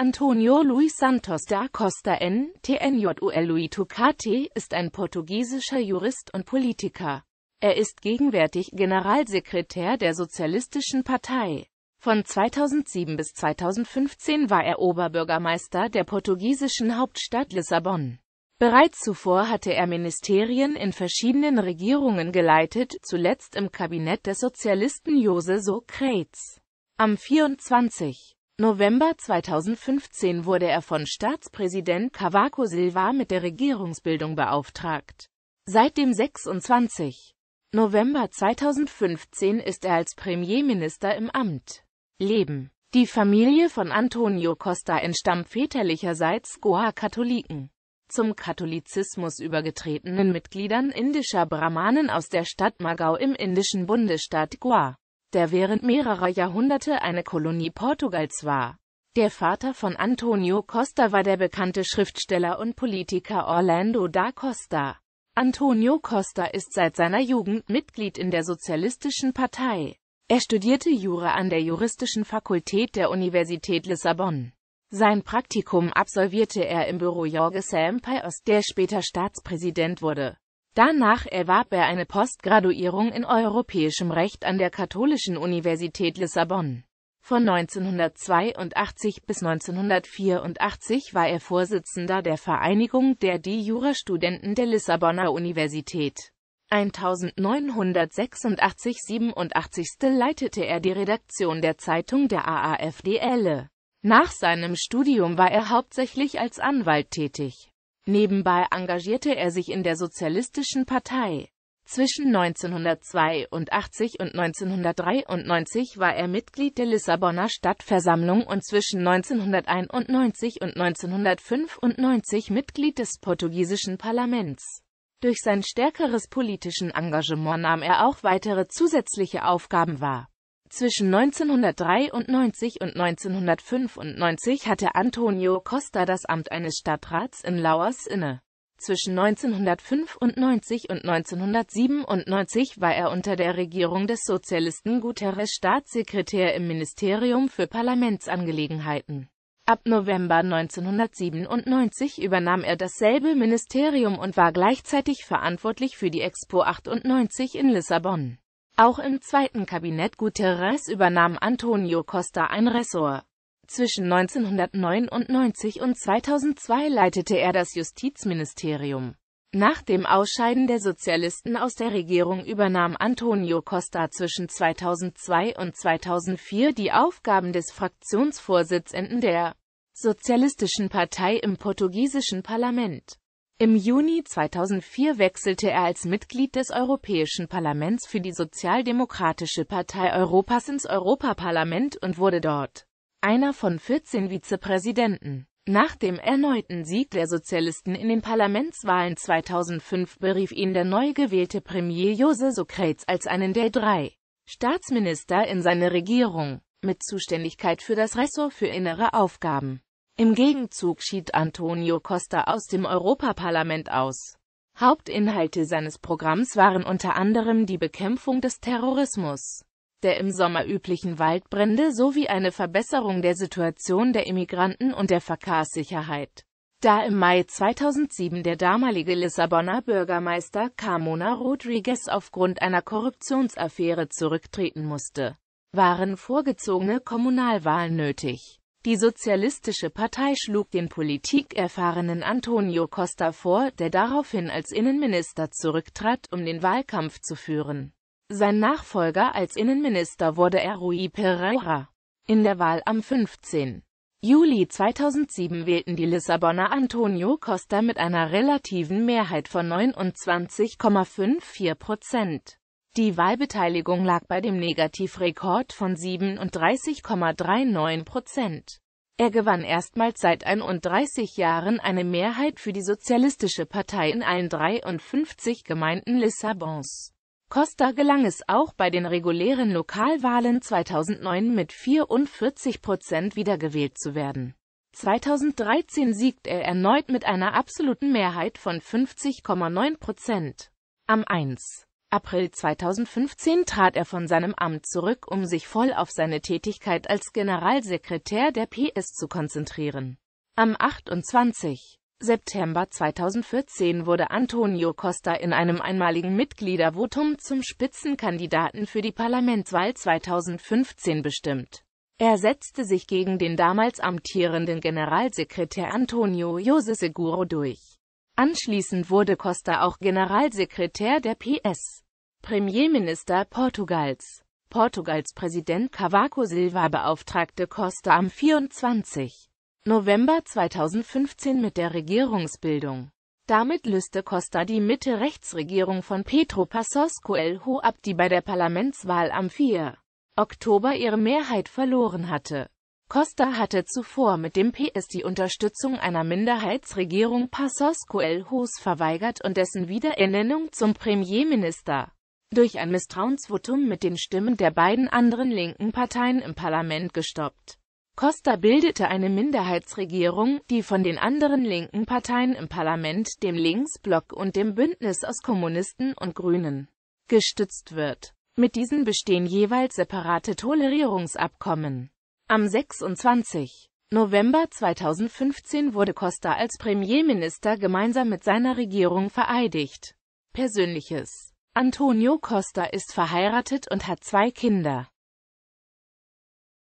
Antonio Luis Santos da Costa N. TNJULUITO KT ist ein portugiesischer Jurist und Politiker. Er ist gegenwärtig Generalsekretär der Sozialistischen Partei. Von 2007 bis 2015 war er Oberbürgermeister der portugiesischen Hauptstadt Lissabon. Bereits zuvor hatte er Ministerien in verschiedenen Regierungen geleitet, zuletzt im Kabinett des Sozialisten Jose Socrates. Am 24. November 2015 wurde er von Staatspräsident Cavaco Silva mit der Regierungsbildung beauftragt. Seit dem 26. November 2015 ist er als Premierminister im Amt. Leben Die Familie von Antonio Costa entstammt väterlicherseits Goa-Katholiken. Zum Katholizismus übergetretenen Mitgliedern indischer Brahmanen aus der Stadt Magau im indischen Bundesstaat Goa der während mehrerer Jahrhunderte eine Kolonie Portugals war. Der Vater von Antonio Costa war der bekannte Schriftsteller und Politiker Orlando da Costa. Antonio Costa ist seit seiner Jugend Mitglied in der Sozialistischen Partei. Er studierte Jura an der Juristischen Fakultät der Universität Lissabon. Sein Praktikum absolvierte er im Büro Jorge Sampaio, der später Staatspräsident wurde. Danach erwarb er eine Postgraduierung in europäischem Recht an der Katholischen Universität Lissabon. Von 1982 bis 1984 war er Vorsitzender der Vereinigung der Die Jurastudenten der Lissabonner Universität. 1986-87 leitete er die Redaktion der Zeitung der AAFDL. Nach seinem Studium war er hauptsächlich als Anwalt tätig. Nebenbei engagierte er sich in der Sozialistischen Partei. Zwischen 1982 und 1993 war er Mitglied der Lissabonner Stadtversammlung und zwischen 1991 und 1995 Mitglied des portugiesischen Parlaments. Durch sein stärkeres politischen Engagement nahm er auch weitere zusätzliche Aufgaben wahr. Zwischen 1993 und 1995 hatte Antonio Costa das Amt eines Stadtrats in Lauers inne. Zwischen 1995 und 1997 war er unter der Regierung des Sozialisten Guterres Staatssekretär im Ministerium für Parlamentsangelegenheiten. Ab November 1997 übernahm er dasselbe Ministerium und war gleichzeitig verantwortlich für die Expo 98 in Lissabon. Auch im zweiten Kabinett Guterres übernahm Antonio Costa ein Ressort. Zwischen 1999 und 2002 leitete er das Justizministerium. Nach dem Ausscheiden der Sozialisten aus der Regierung übernahm Antonio Costa zwischen 2002 und 2004 die Aufgaben des Fraktionsvorsitzenden der Sozialistischen Partei im portugiesischen Parlament. Im Juni 2004 wechselte er als Mitglied des Europäischen Parlaments für die Sozialdemokratische Partei Europas ins Europaparlament und wurde dort einer von 14 Vizepräsidenten. Nach dem erneuten Sieg der Sozialisten in den Parlamentswahlen 2005 berief ihn der neu gewählte Premier Jose Socrates als einen der drei Staatsminister in seine Regierung mit Zuständigkeit für das Ressort für innere Aufgaben. Im Gegenzug schied Antonio Costa aus dem Europaparlament aus. Hauptinhalte seines Programms waren unter anderem die Bekämpfung des Terrorismus, der im Sommer üblichen Waldbrände sowie eine Verbesserung der Situation der Immigranten und der Verkehrssicherheit. Da im Mai 2007 der damalige Lissabonner Bürgermeister Carmona Rodriguez aufgrund einer Korruptionsaffäre zurücktreten musste, waren vorgezogene Kommunalwahlen nötig die Sozialistische Partei schlug den politikerfahrenen Antonio Costa vor, der daraufhin als Innenminister zurücktrat, um den Wahlkampf zu führen. Sein Nachfolger als Innenminister wurde er Rui Pereira. In der Wahl am 15. Juli 2007 wählten die Lissabonner Antonio Costa mit einer relativen Mehrheit von 29,54 Prozent. Die Wahlbeteiligung lag bei dem Negativrekord von 37,39 Prozent. Er gewann erstmals seit 31 Jahren eine Mehrheit für die Sozialistische Partei in allen 53 Gemeinden Lissabons. Costa gelang es auch bei den regulären Lokalwahlen 2009 mit 44 Prozent wiedergewählt zu werden. 2013 siegt er erneut mit einer absoluten Mehrheit von 50,9 Prozent. Am 1. April 2015 trat er von seinem Amt zurück, um sich voll auf seine Tätigkeit als Generalsekretär der PS zu konzentrieren. Am 28. September 2014 wurde Antonio Costa in einem einmaligen Mitgliedervotum zum Spitzenkandidaten für die Parlamentswahl 2015 bestimmt. Er setzte sich gegen den damals amtierenden Generalsekretär Antonio Jose Seguro durch. Anschließend wurde Costa auch Generalsekretär der PS. Premierminister Portugals. Portugals Präsident Cavaco Silva beauftragte Costa am 24. November 2015 mit der Regierungsbildung. Damit löste Costa die Mitte-Rechtsregierung von Pedro Passos Coelho ab, die bei der Parlamentswahl am 4. Oktober ihre Mehrheit verloren hatte. Costa hatte zuvor mit dem PS die Unterstützung einer Minderheitsregierung Passos Coelhos verweigert und dessen Wiederernennung zum Premierminister. Durch ein Misstrauensvotum mit den Stimmen der beiden anderen linken Parteien im Parlament gestoppt. Costa bildete eine Minderheitsregierung, die von den anderen linken Parteien im Parlament, dem Linksblock und dem Bündnis aus Kommunisten und Grünen, gestützt wird. Mit diesen bestehen jeweils separate Tolerierungsabkommen. Am 26. November 2015 wurde Costa als Premierminister gemeinsam mit seiner Regierung vereidigt. Persönliches Antonio Costa ist verheiratet und hat zwei Kinder.